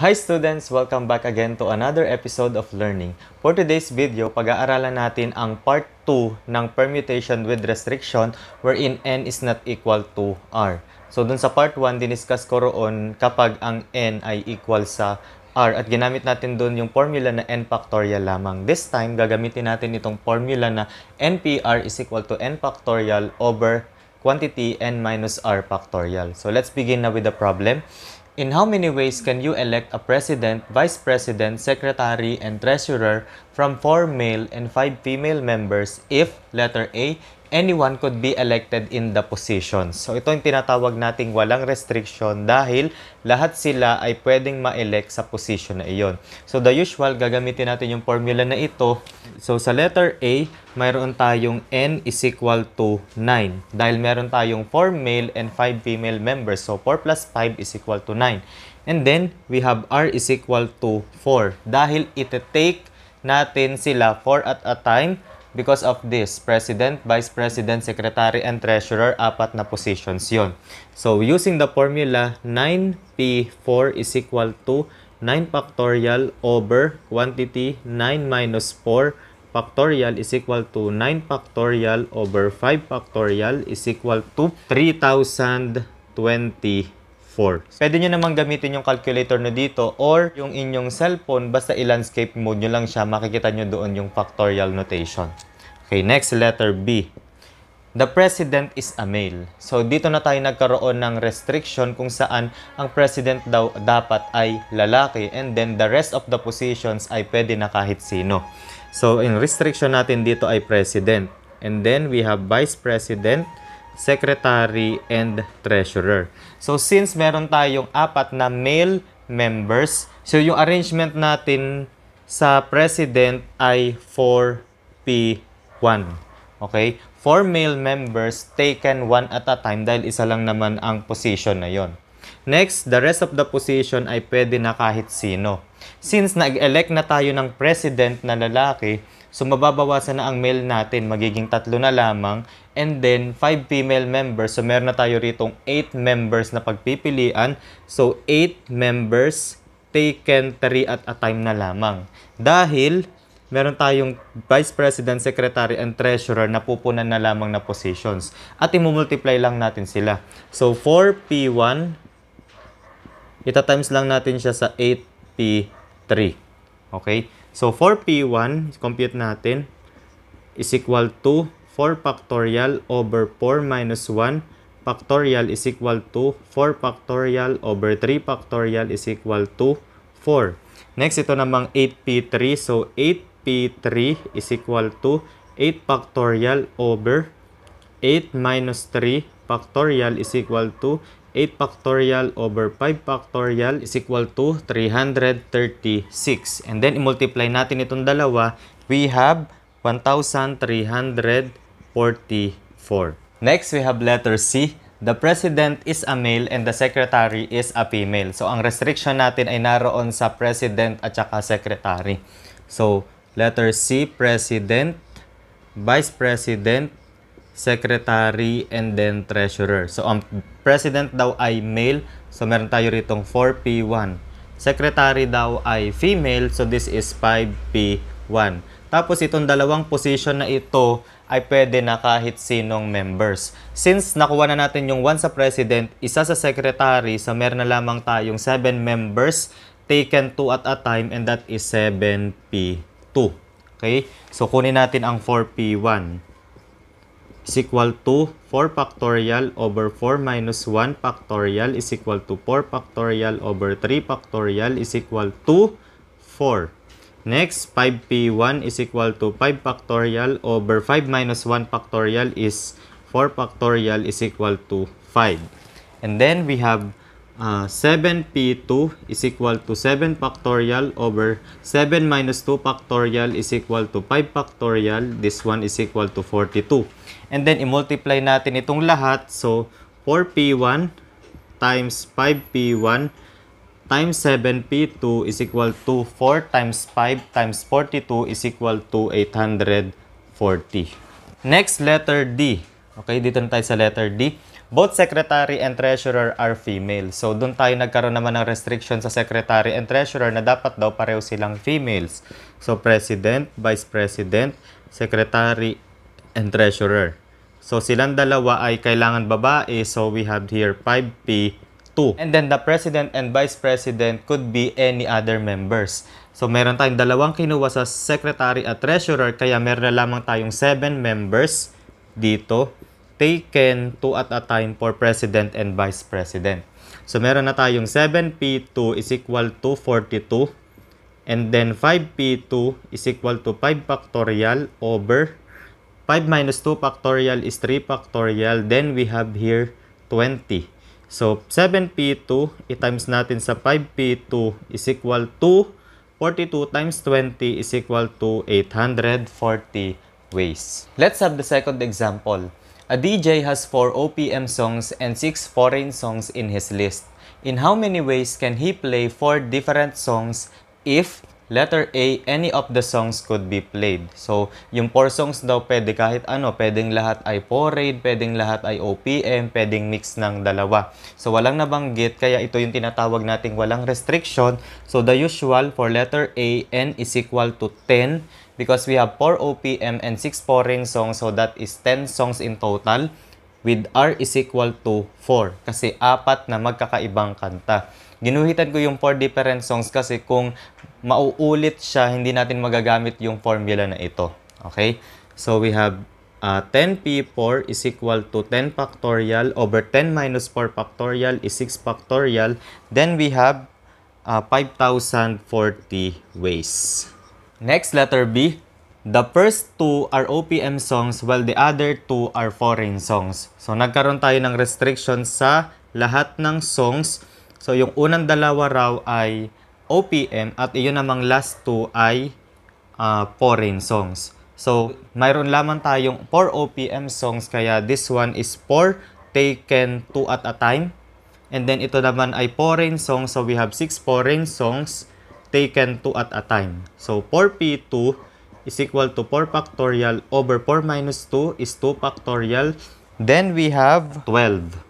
Hi students! Welcome back again to another episode of Learning. For today's video, pag-aaralan natin ang part 2 ng permutation with restriction wherein n is not equal to r. So dun sa part 1, diniscuss ko roon kapag ang n ay equal sa r at ginamit natin doon yung formula na n factorial lamang. This time, gagamitin natin itong formula na npr is equal to n factorial over quantity n minus r factorial. So let's begin na with the problem. In how many ways can you elect a president, vice president, secretary, and treasurer from 4 male and 5 female members if, letter A, anyone could be elected in the position. So ito yung tinatawag nating walang restriction dahil lahat sila ay pwedeng ma-elect sa position na iyon. So the usual, gagamitin natin yung formula na ito. So sa letter A, mayroon tayong N is equal to 9 dahil meron tayong 4 male and 5 female members. So 4 plus 5 is equal to 9. And then, we have R is equal to 4 dahil iti-take natin sila 4 at a time Because of this, President, Vice President, Secretary, and Treasurer, apat na positions yon. So, using the formula, 9P4 is equal to 9 factorial over quantity 9 minus 4 factorial is equal to 9 factorial over 5 factorial is equal to 3,020 4. Pwede nyo namang gamitin yung calculator nyo dito or yung inyong cellphone basta i-landscape mode nyo lang siya makikita nyo doon yung factorial notation. Okay, next letter B. The president is a male. So dito na tayo nagkaroon ng restriction kung saan ang president daw dapat ay lalaki and then the rest of the positions ay pwede na kahit sino. So in restriction natin dito ay president. And then we have vice president, secretary, and treasurer. So since meron tayong apat na male members, so yung arrangement natin sa president ay 4P1. Okay? 4 male members taken one at a time dahil isa lang naman ang position na yon. Next, the rest of the position ay pwede na kahit sino. Since nag-elect na tayo ng president na lalaki, so mababawasan na ang male natin, magiging tatlo na lamang, and then 5 female members. So meron na tayo ritong 8 members na pagpipilian. So 8 members taken 3 at a time na lamang. Dahil meron tayong Vice President, Secretary, and Treasurer na pupunan na lamang na positions. At imumultiply lang natin sila. So 4P1, ita times lang natin siya sa 8P3. Okay? So 4P1, compute natin, is equal to 4 factorial over 4 minus 1 factorial is equal to 4 factorial over 3 factorial is equal to 4. Next, ito namang 8p3. So, 8p3 is equal to 8 factorial over 8 minus 3 factorial is equal to 8 factorial over 5 factorial is equal to 336. And then, i-multiply natin itong dalawa. We have 1,344. Next, we have letter C. The president is a male and the secretary is a female. So, ang restriction natin ay naroon sa president at saka secretary. So, letter C, president, vice president, secretary, and then treasurer. So, ang president daw ay male. So, meron tayo ritong 4P1. Secretary daw ay female. So, this is 5P1. Tapos itong dalawang position na ito ay pwede na kahit sinong members. Since nakuha na natin yung one sa president, isa sa secretary, so meron na lamang tayong 7 members taken two at a time and that is 7P2. Okay? So kunin natin ang 4P1 is equal to 4 factorial over 4 minus 1 factorial is equal to 4 factorial over 3 factorial is equal to 4. Next, 5p1 is equal to 5 factorial over 5 minus 1 factorial is 4 factorial is equal to 5. And then we have uh, 7p2 is equal to 7 factorial over 7 minus 2 factorial is equal to 5 factorial. This one is equal to 42. And then i-multiply natin itong lahat. So, 4p1 times 5p1 times 7p2 is equal to 4 times 5 times 42 is equal to 840. Next, letter D. Okay, dito na tayo sa letter D. Both secretary and treasurer are female. So, doon tayo nagkaroon naman ng restriction sa secretary and treasurer na dapat daw pareho silang females. So, president, vice president, secretary, and treasurer. So, silang dalawa ay kailangan babae. So, we have here 5P two. And then the president and vice president could be any other members. So meron tayong dalawang kinuha sa secretary at treasurer kaya meron na lamang tayong seven members dito taken two at a time for president and vice president. So meron na tayong 7P2 is equal to 42 and then 5P2 is equal to 5 factorial over 5 minus 2 factorial is 3 factorial then we have here 20. So, 7P2 i-times natin sa 5P2 is equal to 42 times 20 is equal to 840 ways. Let's have the second example. A DJ has 4 OPM songs and 6 foreign songs in his list. In how many ways can he play 4 different songs if letter A, any of the songs could be played. So, yung 4 songs daw pwede kahit ano, pwedeng lahat ay parade, pwedeng lahat ay OPM, pwedeng mix ng dalawa. So, walang nabanggit, kaya ito yung tinatawag nating walang restriction. So, the usual for letter A, N is equal to 10 because we have 4 OPM and 6 foreign songs, so that is 10 songs in total with R is equal to 4 kasi apat na magkakaibang kanta. Ginuhitan ko yung four different songs kasi kung mauulit siya, hindi natin magagamit yung formula na ito. Okay? So we have uh, 10p4 is equal to 10 factorial over 10 minus 4 factorial is 6 factorial. Then we have uh, 5,040 ways. Next, letter B. The first two are OPM songs while the other two are foreign songs. So, nagkaroon tayo ng restriction sa lahat ng songs So, yung unang dalawa raw ay OPM at iyon namang last two ay uh, foreign songs. So, mayroon lamang tayong 4 OPM songs kaya this one is 4 taken 2 at a time. And then ito naman ay foreign songs so we have 6 foreign songs taken 2 at a time. So, 4P2 is equal to 4 factorial over 4 minus 2 is 2 factorial. Then we have 12.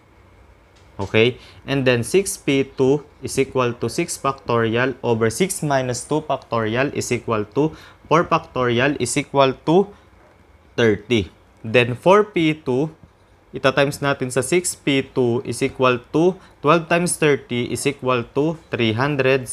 Okay? And then 6p2 is equal to 6 factorial over 6 minus 2 factorial is equal to 4 factorial is equal to 30. Then 4p2 ita times natin sa 6p2 is equal to 12 times 30 is equal to 360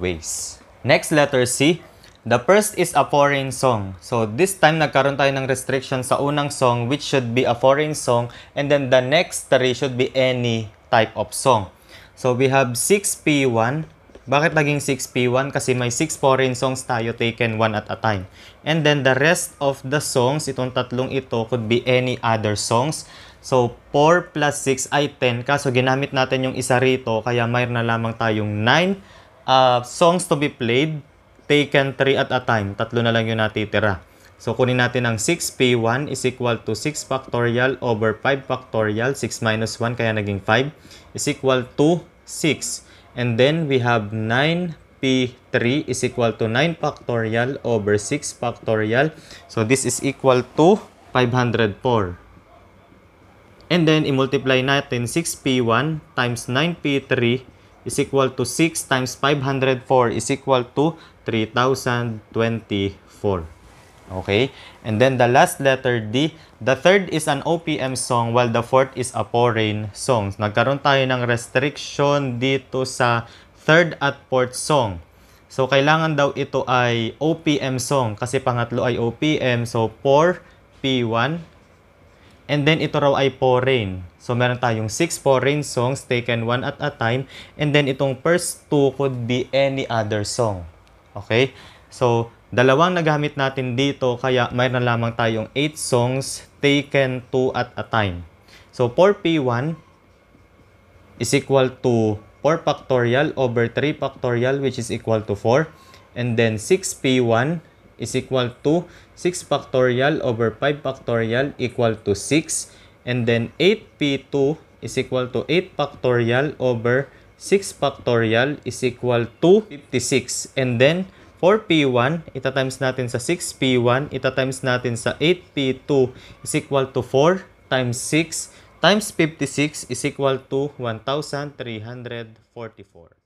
ways. Next letter C The first is a foreign song. So this time nagkaroon tayo ng restriction sa unang song which should be a foreign song and then the next three should be any type of song. So we have 6P1. Bakit naging 6P1? Kasi may 6 foreign songs tayo taken one at a time. And then the rest of the songs, itong tatlong ito, could be any other songs. So 4 plus 6 ay 10. Kaso ginamit natin yung isa rito kaya mayroon na lamang tayong 9 uh, songs to be played taken 3 at a time. Tatlo na lang yung natitira. So, kunin natin ang 6p1 is equal to 6 factorial over 5 factorial. 6 minus 1 kaya naging 5 is equal to 6. And then, we have 9p3 is equal to 9 factorial over 6 factorial. So, this is equal to 504. And then, i-multiply natin 6p1 times 9p3 is equal to 6 times 504 is equal to 3,024. Okay? And then the last letter D, the third is an OPM song while the fourth is a foreign song. Nagkaroon tayo ng restriction dito sa third at fourth song. So, kailangan daw ito ay OPM song kasi pangatlo ay OPM. So, 4, P1. And then, ito raw ay foreign. So, meron tayong 6 foreign songs taken one at a time. And then, itong first two could be any other song. Okay? So, dalawang nagamit natin dito, kaya mayroon lamang tayong 8 songs taken two at a time. So, 4P1 is equal to 4 factorial over 3 factorial, which is equal to 4. And then, 6P1 is equal to 6 factorial over 5 factorial equal to 6 And then 8p2 is equal to 8 factorial over 6 factorial is equal to 56. And then 4p1, ita times natin sa 6p1, ita times natin sa 8p2 is equal to 4 times 6 times 56 is equal to 1,344.